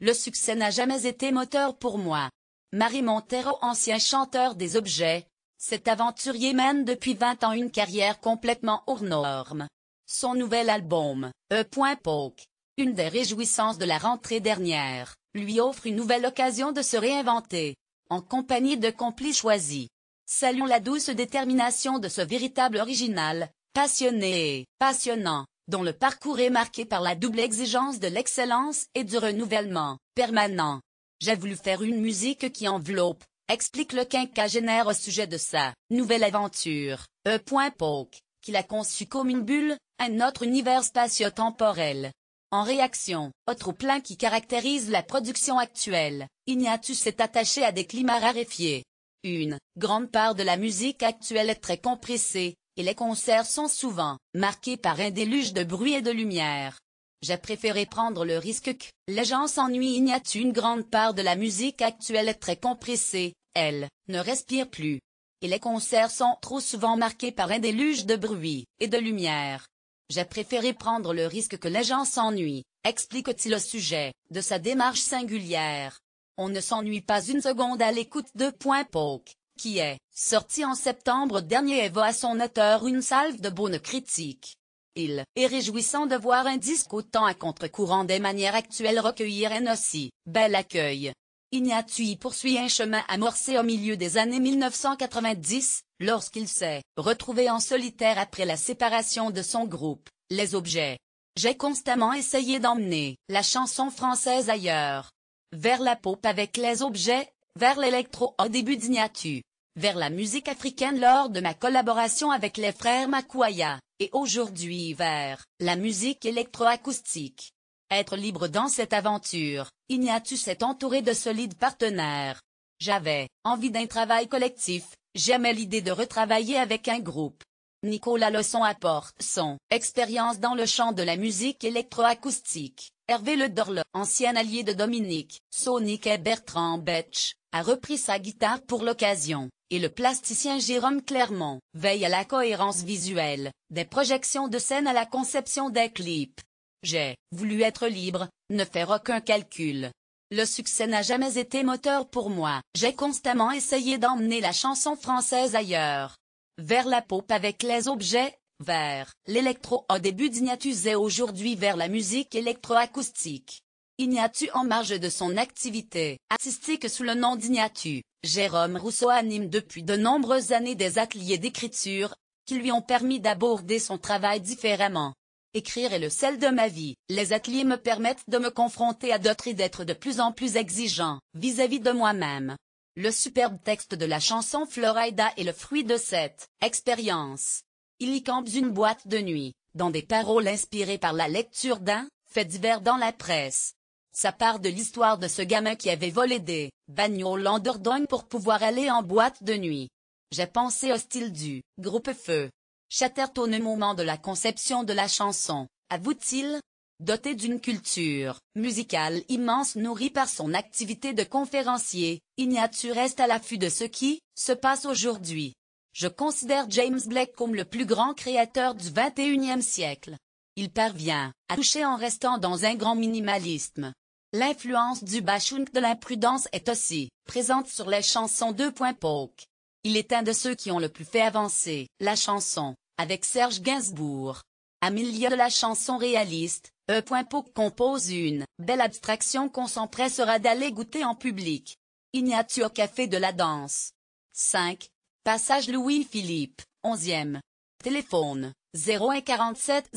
le succès n'a jamais été moteur pour moi. Marie Montero ancien chanteur des objets, cet aventurier mène depuis 20 ans une carrière complètement hors norme. Son nouvel album, E. Poke, une des réjouissances de la rentrée dernière, lui offre une nouvelle occasion de se réinventer, en compagnie de complices choisis. Saluons la douce détermination de ce véritable original, passionné et passionnant dont le parcours est marqué par la double exigence de l'excellence et du renouvellement permanent. J'ai voulu faire une musique qui enveloppe, explique le quinquagénaire au sujet de sa nouvelle aventure, E. Poke, qu'il a conçu comme une bulle, un autre univers spatio-temporel. En réaction au trop-plein qui caractérise la production actuelle, Ignatus s'est attaché à des climats raréfiés. Une grande part de la musique actuelle est très compressée, et les concerts sont souvent marqués par un déluge de bruit et de lumière. J'ai préféré prendre le risque que les gens s'ennuient. Il n'y a une grande part de la musique actuelle est très compressée, elle ne respire plus. Et les concerts sont trop souvent marqués par un déluge de bruit et de lumière. J'ai préféré prendre le risque que les gens s'ennuient, explique-t-il au sujet de sa démarche singulière. On ne s'ennuie pas une seconde à l'écoute de Point Poke qui est sorti en septembre dernier et va à son auteur une salve de bonnes critiques. Il est réjouissant de voir un disque autant à contre-courant des manières actuelles recueillir un aussi bel accueil. y poursuit un chemin amorcé au milieu des années 1990, lorsqu'il s'est retrouvé en solitaire après la séparation de son groupe, Les Objets. J'ai constamment essayé d'emmener la chanson française ailleurs. Vers la pop avec les objets, vers l'électro au début d'Ignatu vers la musique africaine lors de ma collaboration avec les frères Makwaya, et aujourd'hui vers la musique électroacoustique. Être libre dans cette aventure, Ignatus s'est entouré de solides partenaires. J'avais envie d'un travail collectif, j'aimais l'idée de retravailler avec un groupe. Nicolas Leçon apporte son expérience dans le champ de la musique électroacoustique. Hervé Le Dorle, ancien allié de Dominique, Sonic et Bertrand Betch, a repris sa guitare pour l'occasion, et le plasticien Jérôme Clermont veille à la cohérence visuelle, des projections de scène à la conception des clips. J'ai voulu être libre, ne faire aucun calcul. Le succès n'a jamais été moteur pour moi, j'ai constamment essayé d'emmener la chanson française ailleurs. Vers la pop avec les objets, vers l'électro au début d'Ignatus et aujourd'hui vers la musique électroacoustique. Ignatu en marge de son activité artistique sous le nom d'Ignatus, Jérôme Rousseau anime depuis de nombreuses années des ateliers d'écriture, qui lui ont permis d'aborder son travail différemment. Écrire est le sel de ma vie. Les ateliers me permettent de me confronter à d'autres et d'être de plus en plus exigeant vis-à-vis -vis de moi-même. Le superbe texte de la chanson Florida est le fruit de cette expérience. Il y campe une boîte de nuit, dans des paroles inspirées par la lecture d'un fait divers dans la presse. Ça part de l'histoire de ce gamin qui avait volé des bagnoles en Dordogne pour pouvoir aller en boîte de nuit. J'ai pensé au style du groupe Feu. Chatterton au moment de la conception de la chanson, avoue-t-il, Doté d'une culture musicale immense nourrie par son activité de conférencier, Ignatu reste à l'affût de ce qui se passe aujourd'hui. Je considère James Blake comme le plus grand créateur du 21e siècle. Il parvient à toucher en restant dans un grand minimalisme. L'influence du bashunk de l'imprudence est aussi présente sur les chansons 2.poke. Il est un de ceux qui ont le plus fait avancer la chanson, avec Serge Gainsbourg. À milieu de la chanson réaliste, e. point compose une belle abstraction qu'on s'empressera d'aller goûter en public. au Café de la danse. 5. Passage Louis-Philippe, 11e. Téléphone, 00 57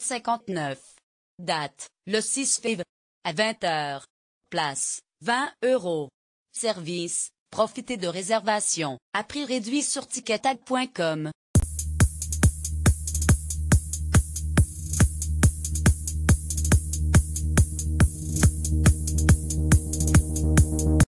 59. Date, le 6 février, à 20h. Place, 20 euros. Service, profitez de réservation, à prix réduit sur ticketag.com.